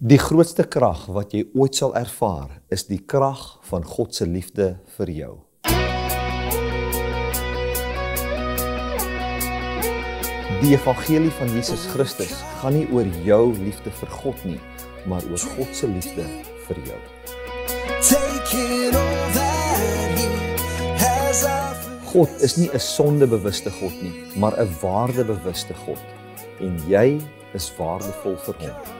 Die grootste krag wat jy ooit sal ervaar, is die krag van God se liefde vir jou. Die evangelie van Jesus Christus gaan nie oor jou liefde vir God nie, maar oor God se liefde vir jou. God is nie 'n sondebewuste God nie, maar 'n waardebewuste God en jy is waardevol vir Hom.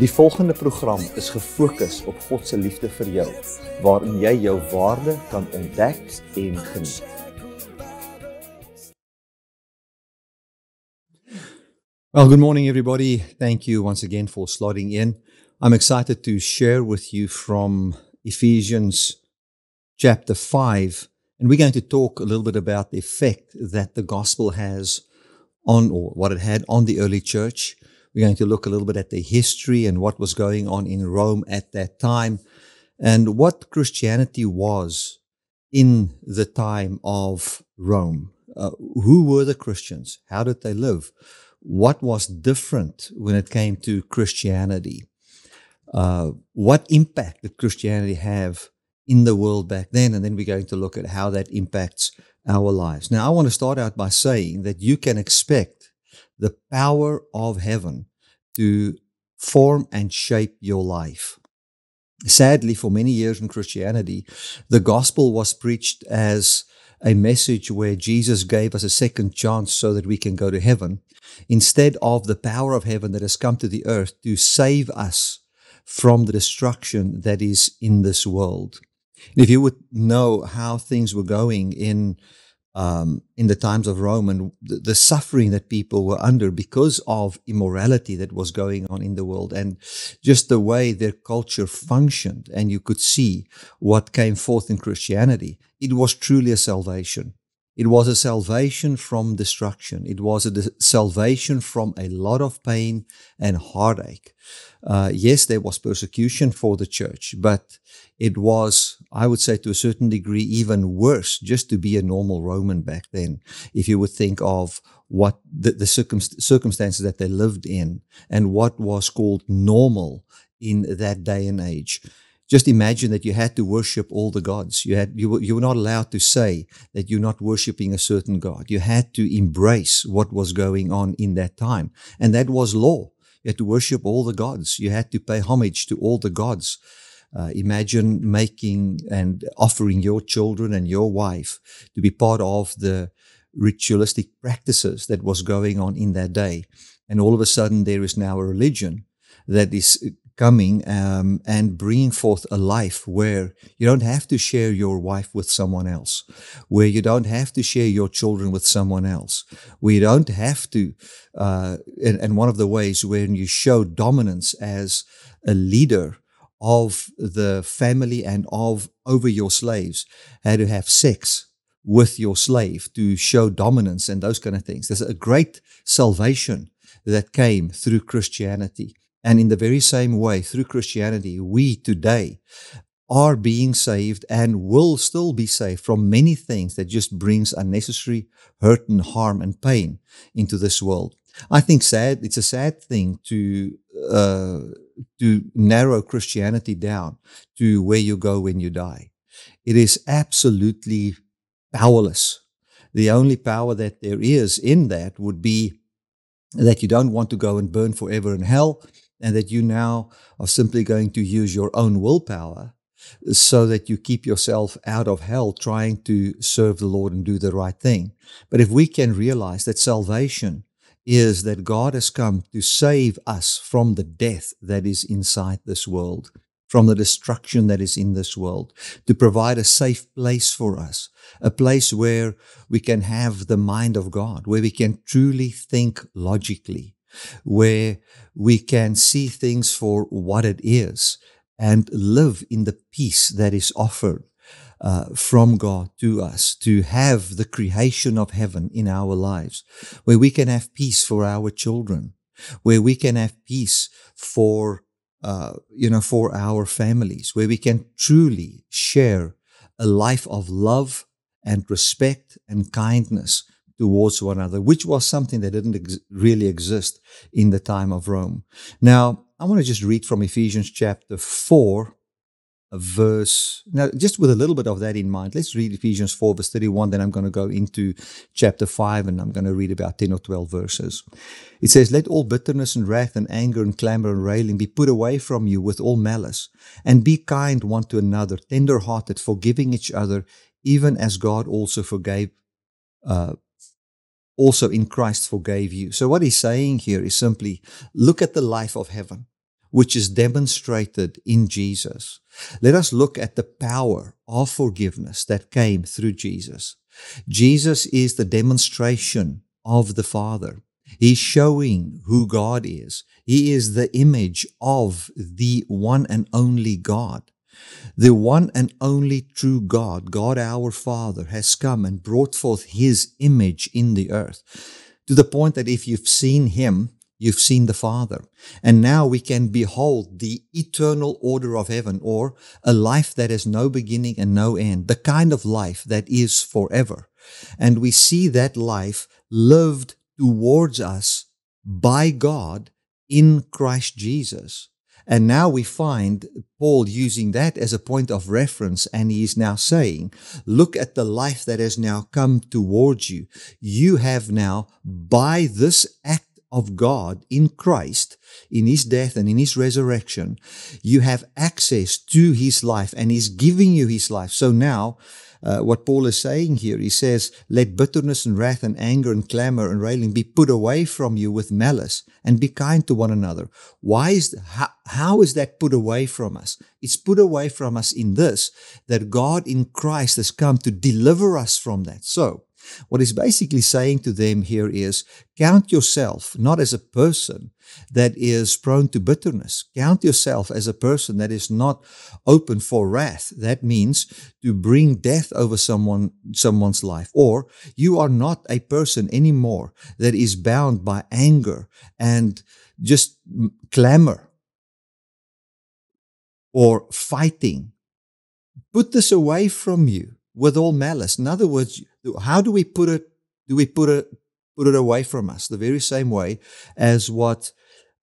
Die volgende program is gefokus op God se liefde vir jou, waarin jy jou waarde kan ontdek en geniet. Well, good morning everybody. Thank you once again for slotting in. I'm excited to share with you from Ephesians chapter 5 and we're going to talk a little bit about the effect that the gospel has on or what it had on the early church we're going to look a little bit at the history and what was going on in Rome at that time and what Christianity was in the time of Rome. Uh, who were the Christians? How did they live? What was different when it came to Christianity? Uh, what impact did Christianity have in the world back then? And then we're going to look at how that impacts our lives. Now, I want to start out by saying that you can expect the power of heaven to form and shape your life. Sadly, for many years in Christianity, the gospel was preached as a message where Jesus gave us a second chance so that we can go to heaven, instead of the power of heaven that has come to the earth to save us from the destruction that is in this world. And if you would know how things were going in um, in the times of Rome and the, the, suffering that people were under because of immorality that was going on in the world and just the way their culture functioned. And you could see what came forth in Christianity. It was truly a salvation. It was a salvation from destruction. It was a de- salvation from a lot of pain and heartache. Uh, yes, there was persecution for the church, but it was, I would say, to a certain degree, even worse just to be a normal Roman back then. If you would think of what the, the circumstances that they lived in and what was called normal in that day and age just imagine that you had to worship all the gods. You had you were, you were not allowed to say that you're not worshiping a certain god. You had to embrace what was going on in that time, and that was law. You had to worship all the gods. You had to pay homage to all the gods. Uh, imagine making and offering your children and your wife to be part of the ritualistic practices that was going on in that day, and all of a sudden there is now a religion that is coming um, and bringing forth a life where you don't have to share your wife with someone else, where you don't have to share your children with someone else, where you don't have to. Uh, and, and one of the ways when you show dominance as a leader of the family and of over your slaves, how to have sex with your slave to show dominance and those kind of things. There's a great salvation that came through Christianity and in the very same way, through Christianity, we today are being saved and will still be saved from many things that just brings unnecessary hurt and harm and pain into this world. I think sad. It's a sad thing to uh, to narrow Christianity down to where you go when you die. It is absolutely powerless. The only power that there is in that would be that you don't want to go and burn forever in hell and that you now are simply going to use your own willpower so that you keep yourself out of hell trying to serve the Lord and do the right thing. But if we can realize that salvation is that God has come to save us from the death that is inside this world, from the destruction that is in this world, to provide a safe place for us, a place where we can have the mind of God, where we can truly think logically, where we can see things for what it is and live in the peace that is offered uh, from God to us, to have the creation of heaven in our lives, where we can have peace for our children, where we can have peace for, uh, you know, for our families, where we can truly share a life of love and respect and kindness towards one another, which was something that didn't ex- really exist in the time of Rome. Now, I want to just read from Ephesians chapter 4, verse. Now, just with a little bit of that in mind, let's read Ephesians 4, verse 31. Then I'm going to go into chapter 5 and I'm going to read about 10 or 12 verses. It says, Let all bitterness and wrath and anger and clamor and railing be put away from you with all malice, and be kind one to another, tender hearted, forgiving each other, even as God also forgave. Uh, also in Christ forgave you. So, what he's saying here is simply look at the life of heaven, which is demonstrated in Jesus. Let us look at the power of forgiveness that came through Jesus. Jesus is the demonstration of the Father. He's showing who God is. He is the image of the one and only God. The one and only true God, God our Father, has come and brought forth his image in the earth to the point that if you've seen him, you've seen the Father. And now we can behold the eternal order of heaven or a life that has no beginning and no end, the kind of life that is forever. And we see that life lived towards us by God in Christ Jesus. And now we find Paul using that as a point of reference. And he is now saying, look at the life that has now come towards you. You have now, by this act of God in Christ, in his death and in his resurrection, you have access to his life and he's giving you his life. So now uh, what Paul is saying here. He says, Let bitterness and wrath and anger and clamor and railing be put away from you with malice and be kind to one another. Why is, how, how is that put away from us? It's put away from us in this, that God in Christ has come to deliver us from that. So, what he's basically saying to them here is count yourself not as a person that is prone to bitterness. Count yourself as a person that is not open for wrath. That means to bring death over someone, someone's life. Or you are not a person anymore that is bound by anger and just clamor or fighting. Put this away from you with all malice. In other words, how do we put it? Do we put it put it away from us the very same way as what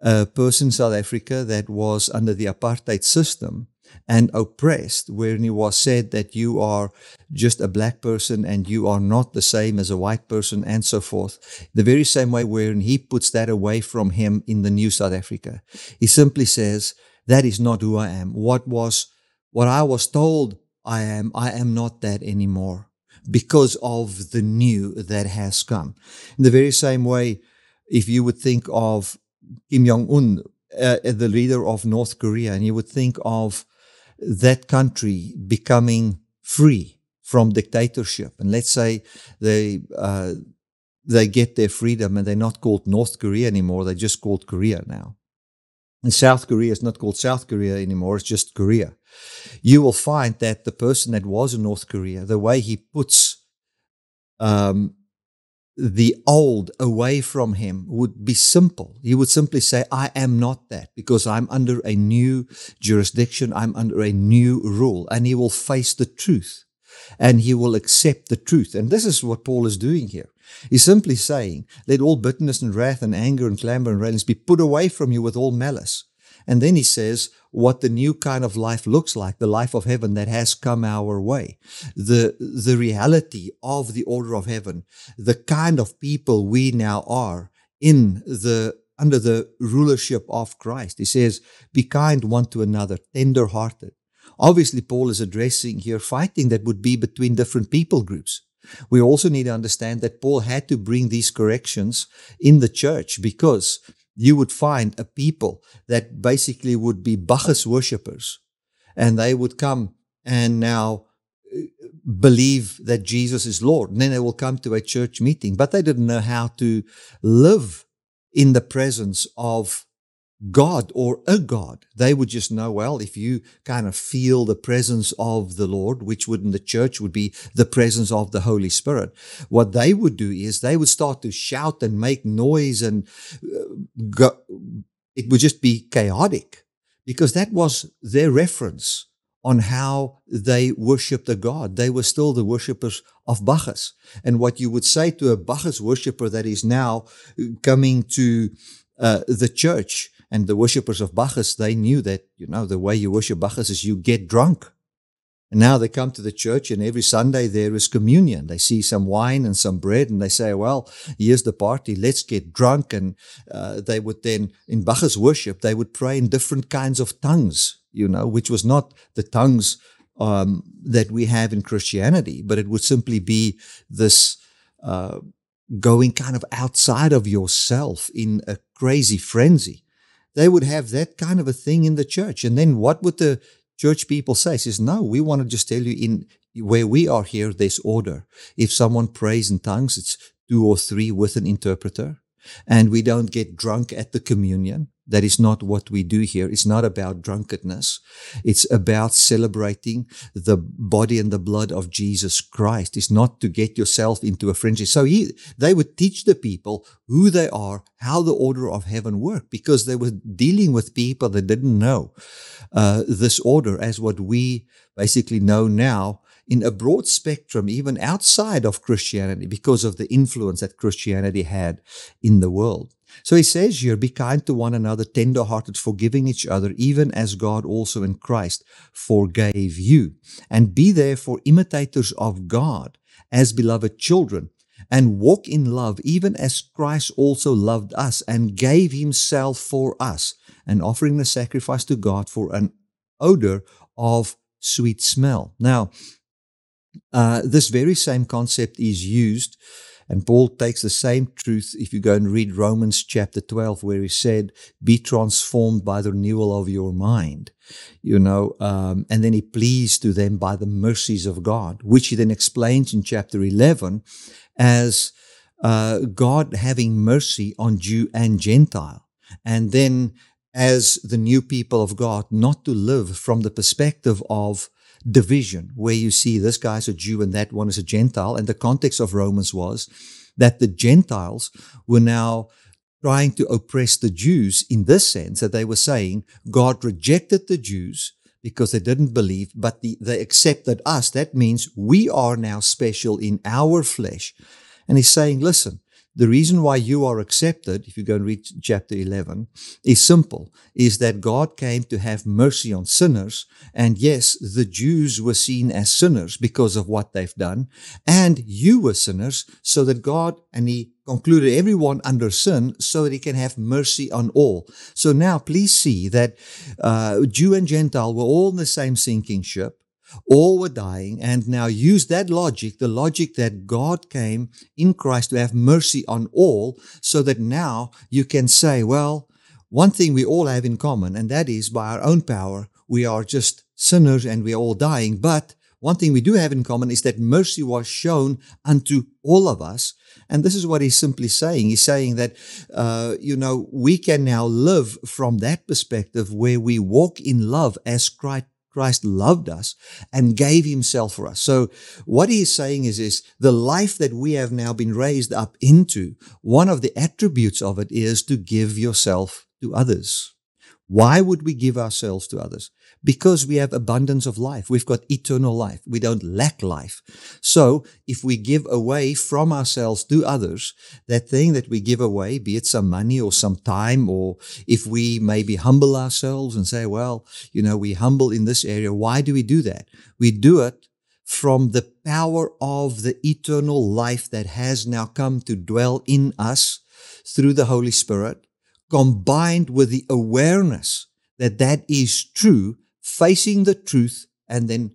a person in South Africa that was under the apartheid system and oppressed, when it was said that you are just a black person and you are not the same as a white person and so forth. The very same way wherein he puts that away from him in the new South Africa. He simply says, that is not who I am. What was, what I was told I am, I am not that anymore because of the new that has come. In the very same way, if you would think of Kim Jong Un, uh, the leader of North Korea, and you would think of that country becoming free from dictatorship, and let's say they uh, they get their freedom and they're not called North Korea anymore; they're just called Korea now. And South Korea is not called South Korea anymore; it's just Korea you will find that the person that was in North Korea, the way he puts um, the old away from him would be simple. He would simply say, I am not that because I'm under a new jurisdiction. I'm under a new rule. And he will face the truth and he will accept the truth. And this is what Paul is doing here. He's simply saying, Let all bitterness and wrath and anger and clamor and violence be put away from you with all malice. And then he says what the new kind of life looks like, the life of heaven that has come our way, the, the reality of the order of heaven, the kind of people we now are in the under the rulership of Christ. He says, be kind one to another, tender hearted. Obviously, Paul is addressing here fighting that would be between different people groups. We also need to understand that Paul had to bring these corrections in the church because you would find a people that basically would be Bacchus worshippers. And they would come and now uh, believe that Jesus is Lord. And then they will come to a church meeting, but they didn't know how to live in the presence of God or a God. They would just know, well, if you kind of feel the presence of the Lord, which would in the church would be the presence of the Holy Spirit. What they would do is they would start to shout and make noise and uh, go, it would just be chaotic because that was their reference on how they worshipped a god. They were still the worshippers of Bacchus. And what you would say to a Bacchus worshipper that is now uh, coming to uh, the church and the worshippers of Bacchus, they knew that, you know, the way you worship Bacchus is you get drunk. And now they come to the church, and every Sunday there is communion. They see some wine and some bread, and they say, Well, here's the party, let's get drunk. And uh, they would then, in Bacchus worship, they would pray in different kinds of tongues, you know, which was not the tongues um, that we have in Christianity, but it would simply be this. Uh, going kind of outside of yourself in a crazy frenzy they would have that kind of a thing in the church. And then what would the church people say? says, no, we want to just tell you in where we are here, there's order. If someone prays in tongues, it's two or three with an interpreter and we don't get drunk at the communion. That is not what we do here. It's not about drunkenness. It's about celebrating the body and the blood of Jesus Christ. It's not to get yourself into a frenzy. So he, they would teach the people who they are, how the order of heaven worked, because they were dealing with people that didn't know uh, this order as what we basically know now in a broad spectrum, even outside of Christianity, because of the influence that Christianity had in the world. So he says here, be kind to one another, tender-hearted, forgiving each other, even as God also in Christ forgave you. And be therefore imitators of God as beloved children, and walk in love, even as Christ also loved us and gave himself for us, and offering the sacrifice to God for an odor of sweet smell. Now, uh, this very same concept is used, and Paul takes the same truth if you go and read Romans chapter 12, where he said, Be transformed by the renewal of your mind. You know, um, and then he pleads to them by the mercies of God, which he then explains in chapter 11 as uh, God having mercy on Jew and Gentile. And then as the new people of God, not to live from the perspective of division where you see this guy's a Jew and that one is a Gentile. And the context of Romans was that the Gentiles were now trying to oppress the Jews in this sense that they were saying God rejected the Jews because they didn't believe, but the, they accepted us. That means we are now special in our flesh. And he's saying, listen, the reason why you are accepted, if you go and read chapter 11, is simple, is that God came to have mercy on sinners. And yes, the Jews were seen as sinners because of what they've done. And you were sinners so that God, and he concluded everyone under sin so that he can have mercy on all. So now please see that uh, Jew and Gentile were all in the same sinking ship. All were dying, and now use that logic, the logic that God came in Christ to have mercy on all, so that now you can say, well, one thing we all have in common, and that is by our own power, we are just sinners and we are all dying. But one thing we do have in common is that mercy was shown unto all of us. And this is what he's simply saying. He's saying that, uh, you know, we can now live from that perspective where we walk in love as Christ, Christ loved us and gave himself for us. So what he is saying is, is the life that we have now been raised up into, one of the attributes of it is to give yourself to others. Why would we give ourselves to others? because we have abundance of life. We've got eternal life. We don't lack life. So if we give away from ourselves to others, that thing that we give away, be it some money or some time, or if we maybe humble ourselves and say, well, you know, we humble in this area. Why do we do that? We do it from the power of the eternal life that has now come to dwell in us through the Holy Spirit, combined with the awareness that that is true facing the truth, and then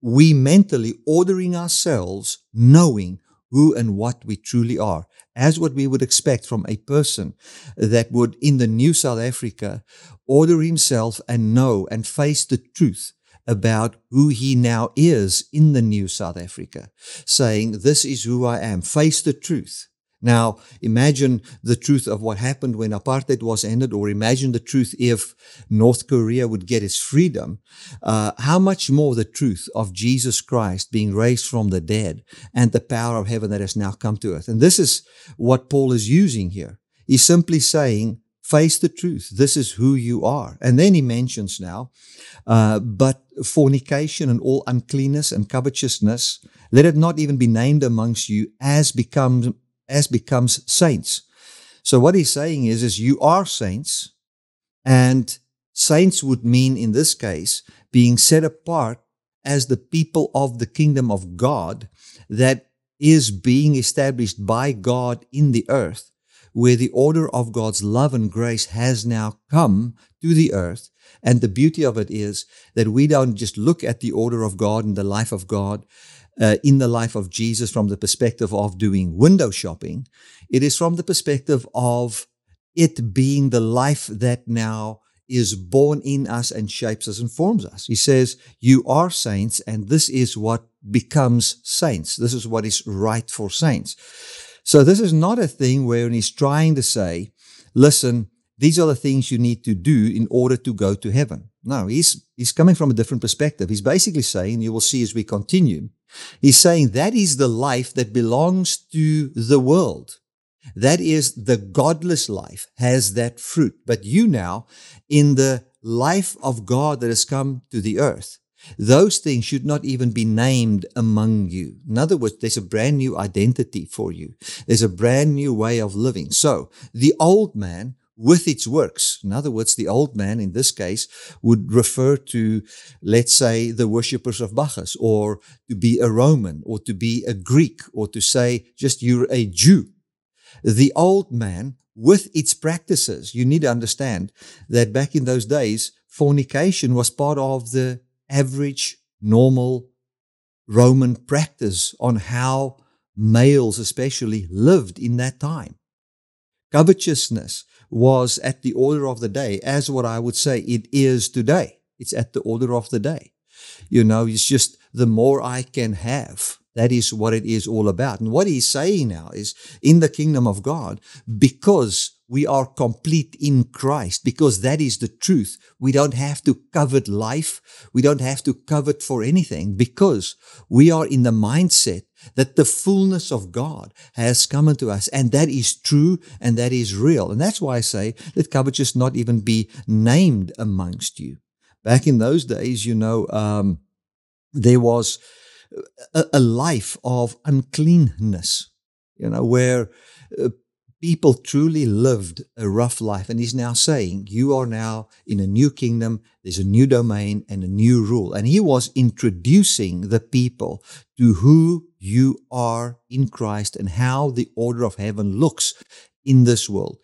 we mentally ordering ourselves, knowing who and what we truly are, as what we would expect from a person that would, in the new South Africa, order himself and know and face the truth about who he now is in the new South Africa, saying, This is who I am, face the truth. Now, imagine the truth of what happened when apartheid was ended, or imagine the truth if North Korea would get its freedom. Uh, how much more the truth of Jesus Christ being raised from the dead and the power of heaven that has now come to earth. And this is what Paul is using here. He's simply saying, face the truth. This is who you are. And then he mentions now, uh, but fornication and all uncleanness and covetousness, let it not even be named amongst you as becomes as becomes saints. So what he's saying is, is you are saints, and saints would mean in this case being set apart as the people of the kingdom of God that is being established by God in the earth, where the order of God's love and grace has now come to the earth. And the beauty of it is that we don't just look at the order of God and the life of God uh, in the life of Jesus from the perspective of doing window shopping. It is from the perspective of it being the life that now is born in us and shapes us and forms us. He says, You are saints, and this is what becomes saints. This is what is right for saints. So, this is not a thing where he's trying to say, Listen, these are the things you need to do in order to go to heaven. No, he's, he's coming from a different perspective. He's basically saying, You will see as we continue, He's saying that is the life that belongs to the world. That is the godless life has that fruit. But you now, in the life of God that has come to the earth, those things should not even be named among you. In other words, there's a brand new identity for you. There's a brand new way of living. So the old man with its works. In other words, the old man in this case would refer to, let's say, the worshippers of Bacchus, or to be a Roman, or to be a Greek, or to say just you're a Jew. The old man with its practices, you need to understand that back in those days, fornication was part of the average, normal Roman practice on how males especially lived in that time. Covetousness was at the order of the day, as what I would say it is today. It's at the order of the day. You know, it's just the more I can have. That is what it is all about. And what he's saying now is in the kingdom of God, because we are complete in Christ because that is the truth. We don't have to covet life. We don't have to covet for anything because we are in the mindset that the fullness of God has come unto us. And that is true and that is real. And that's why I say that covetous not even be named amongst you. Back in those days, you know, um, there was a, a, life of uncleanness, you know, where uh, people truly lived a rough life. And he's now saying, You are now in a new kingdom, there's a new domain and a new rule. And he was introducing the people to who you are in Christ and how the order of heaven looks in this world.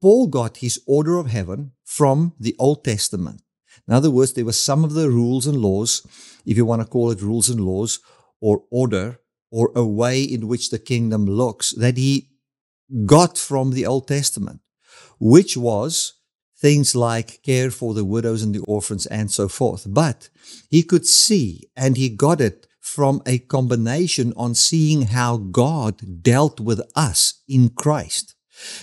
Paul got his order of heaven from the Old Testament. In other words, there were some of the rules and laws, if you want to call it rules and laws, or order, or a way in which the kingdom looks, that he got from the Old Testament, which was things like care for the widows and the orphans and so forth. But he could see and he got it from a combination on seeing how God dealt with us in Christ.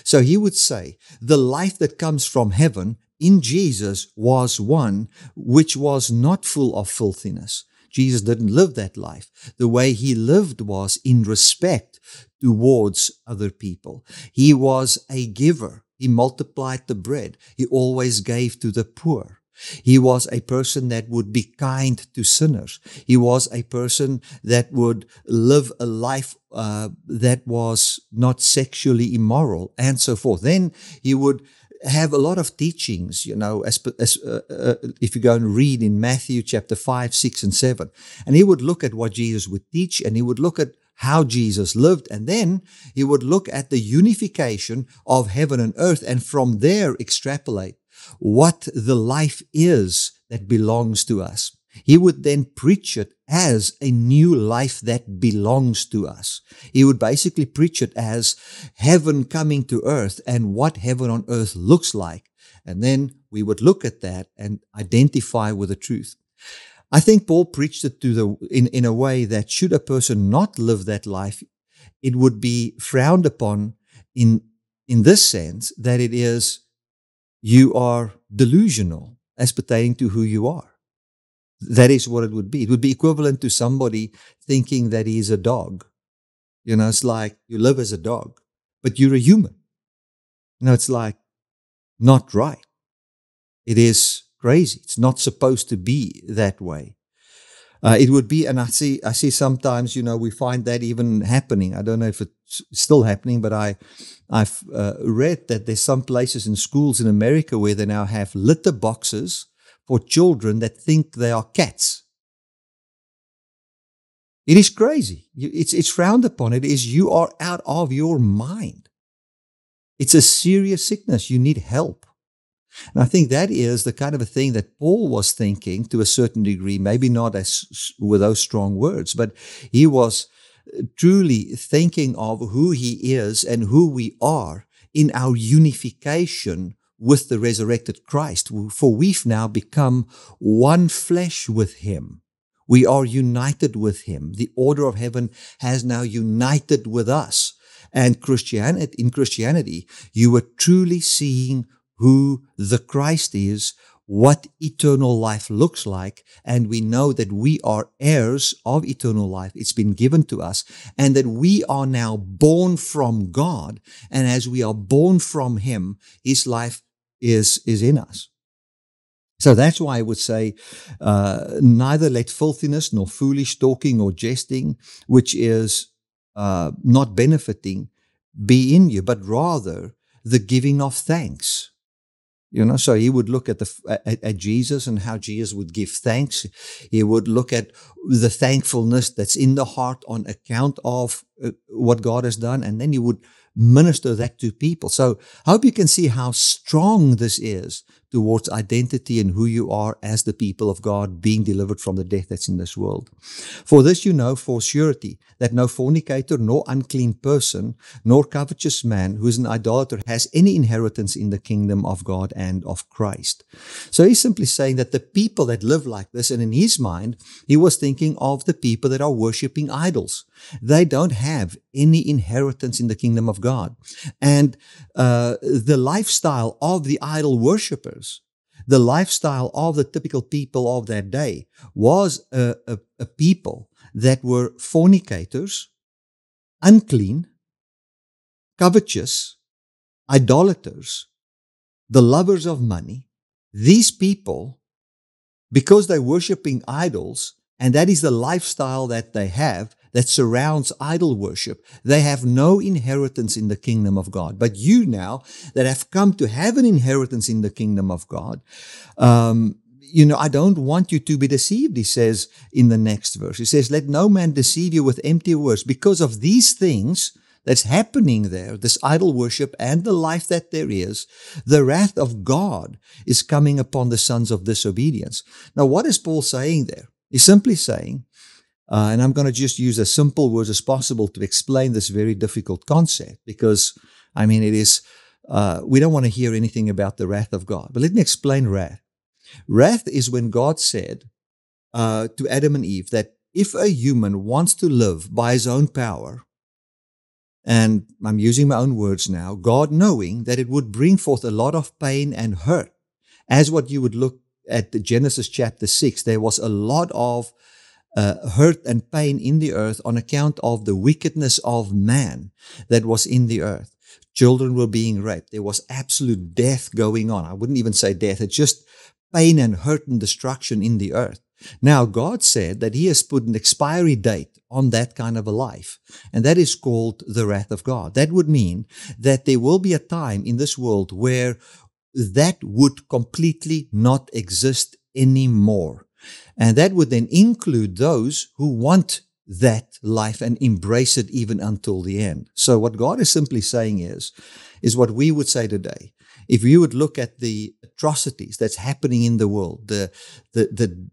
So he would say the life that comes from heaven in Jesus was one which was not full of filthiness, Jesus didn't live that life. The way he lived was in respect towards other people. He was a giver. He multiplied the bread. He always gave to the poor. He was a person that would be kind to sinners. He was a person that would live a life uh, that was not sexually immoral and so forth. Then he would have a lot of teachings, you know, as, as uh, uh, if you go and read in Matthew chapter 5, 6, and 7. And he would look at what Jesus would teach and he would look at how Jesus lived. And then he would look at the unification of heaven and earth and from there extrapolate what the life is that belongs to us. He would then preach it as a new life that belongs to us. He would basically preach it as heaven coming to earth and what heaven on earth looks like. And then we would look at that and identify with the truth. I think Paul preached it to the, in, in a way that should a person not live that life, it would be frowned upon in, in this sense that it is, you are delusional as pertaining to who you are. That is what it would be. It would be equivalent to somebody thinking that he is a dog. You know, it's like you live as a dog, but you're a human. You know, it's like not right. It is crazy. It's not supposed to be that way. Uh, it would be, and I see, I see sometimes, you know, we find that even happening. I don't know if it's still happening, but I, I've uh, read that there's some places in schools in America where they now have litter boxes for children that think they are cats. It is crazy. It's, it's frowned upon. It is you are out of your mind. It's a serious sickness. You need help. And I think that is the kind of a thing that Paul was thinking to a certain degree, maybe not as with those strong words, but he was uh, truly thinking of who he is and who we are in our unification with the resurrected Christ, for we've now become one flesh with him. We are united with him. The order of heaven has now united with us. And Christianity, in Christianity, you are truly seeing who the Christ is, what eternal life looks like. And we know that we are heirs of eternal life. It's been given to us and that we are now born from God. And as we are born from him, his life is, is in us. So that's why I would say, uh, neither let filthiness nor foolish talking or jesting, which is uh, not benefiting, be in you, but rather the giving of thanks. You know, so he would look at the at, at, Jesus and how Jesus would give thanks. He would look at the thankfulness that's in the heart on account of uh, what God has done, and then he would minister that to people. So I hope you can see how strong this is towards identity and who you are as the people of God being delivered from the death that's in this world. For this you know for surety that no fornicator, nor unclean person, nor covetous man who is an idolater has any inheritance in the kingdom of God and of Christ. So he's simply saying that the people that live like this, and in his mind, he was thinking of the people that are worshipping idols. They don't have any inheritance in the kingdom of God. And uh, the lifestyle of the idol worshippers the lifestyle of the typical people of that day was a, a, a people that were fornicators, unclean, covetous, idolaters, the lovers of money. These people, because they're worshipping idols, and that is the lifestyle that they have, that surrounds idol worship, they have no inheritance in the kingdom of God. But you now that have come to have an inheritance in the kingdom of God, um, you know, I don't want you to be deceived, he says in the next verse. He says, Let no man deceive you with empty words. Because of these things that's happening there, this idol worship and the life that there is, the wrath of God is coming upon the sons of disobedience. Now, what is Paul saying there? He's simply saying uh, and I'm going to just use as simple words as possible to explain this very difficult concept because, I mean, it is, uh, we don't want to hear anything about the wrath of God. But let me explain wrath. Wrath is when God said uh, to Adam and Eve that if a human wants to live by his own power, and I'm using my own words now, God knowing that it would bring forth a lot of pain and hurt, as what you would look at the Genesis chapter 6, there was a lot of uh, hurt and pain in the earth on account of the wickedness of man that was in the earth. Children were being raped. There was absolute death going on. I wouldn't even say death. It's just pain and hurt and destruction in the earth. Now, God said that He has put an expiry date on that kind of a life, and that is called the wrath of God. That would mean that there will be a time in this world where that would completely not exist anymore. And that would then include those who want that life and embrace it even until the end. So what God is simply saying is, is what we would say today. If you would look at the atrocities that's happening in the world, the, the, the,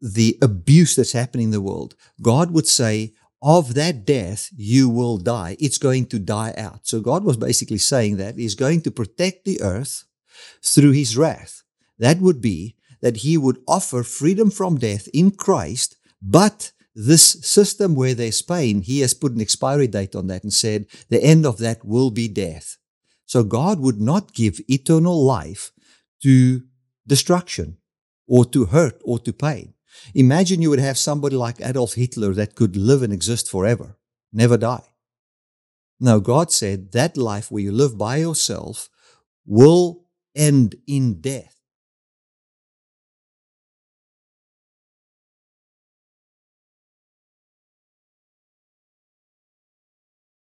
the abuse that's happening in the world, God would say, of that death, you will die. It's going to die out. So God was basically saying that He's going to protect the earth through His wrath. That would be that he would offer freedom from death in Christ, but this system where there's pain, he has put an expiry date on that and said the end of that will be death. So God would not give eternal life to destruction or to hurt or to pain. Imagine you would have somebody like Adolf Hitler that could live and exist forever, never die. Now, God said that life where you live by yourself will end in death.